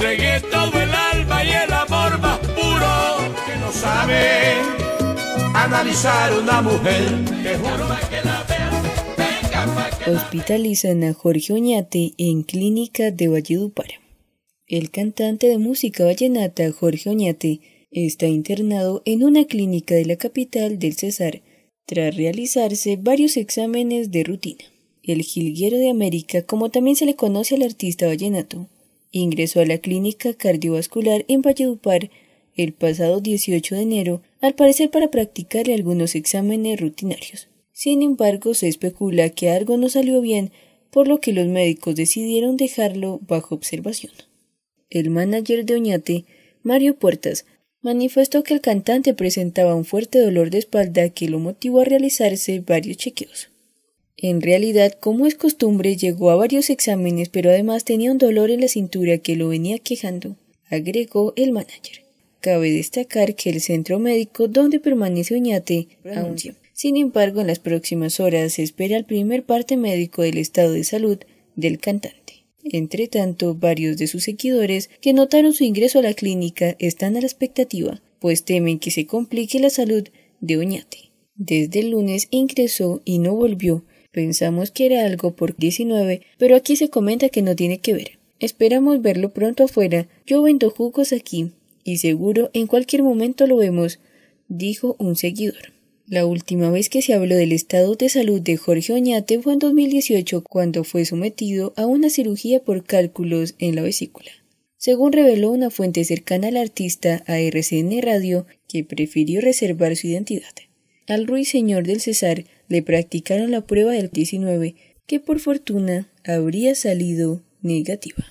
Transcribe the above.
entregué todo el alma y el amor más puro que no sabe analizar una mujer. que la Hospitalizan a Jorge Oñate en clínica de Valledupar. El cantante de música vallenata Jorge Oñate está internado en una clínica de la capital del Cesar tras realizarse varios exámenes de rutina. El jilguero de América, como también se le conoce al artista vallenato, ingresó a la clínica cardiovascular en Valledupar el pasado 18 de enero, al parecer para practicarle algunos exámenes rutinarios. Sin embargo, se especula que algo no salió bien, por lo que los médicos decidieron dejarlo bajo observación. El manager de Oñate, Mario Puertas, manifestó que el cantante presentaba un fuerte dolor de espalda que lo motivó a realizarse varios chequeos. En realidad, como es costumbre, llegó a varios exámenes, pero además tenía un dolor en la cintura que lo venía quejando, agregó el manager. Cabe destacar que el centro médico donde permanece Oñate aún Sin embargo, en las próximas horas se espera el primer parte médico del estado de salud del cantante. Entretanto, varios de sus seguidores que notaron su ingreso a la clínica están a la expectativa, pues temen que se complique la salud de Oñate. Desde el lunes ingresó y no volvió Pensamos que era algo por 19, pero aquí se comenta que no tiene que ver. Esperamos verlo pronto afuera. Yo vendo jugos aquí. Y seguro en cualquier momento lo vemos, dijo un seguidor. La última vez que se habló del estado de salud de Jorge Oñate fue en 2018, cuando fue sometido a una cirugía por cálculos en la vesícula. Según reveló una fuente cercana al artista a RCN Radio, que prefirió reservar su identidad. Al ruiseñor del César le practicaron la prueba del 19, que por fortuna habría salido negativa.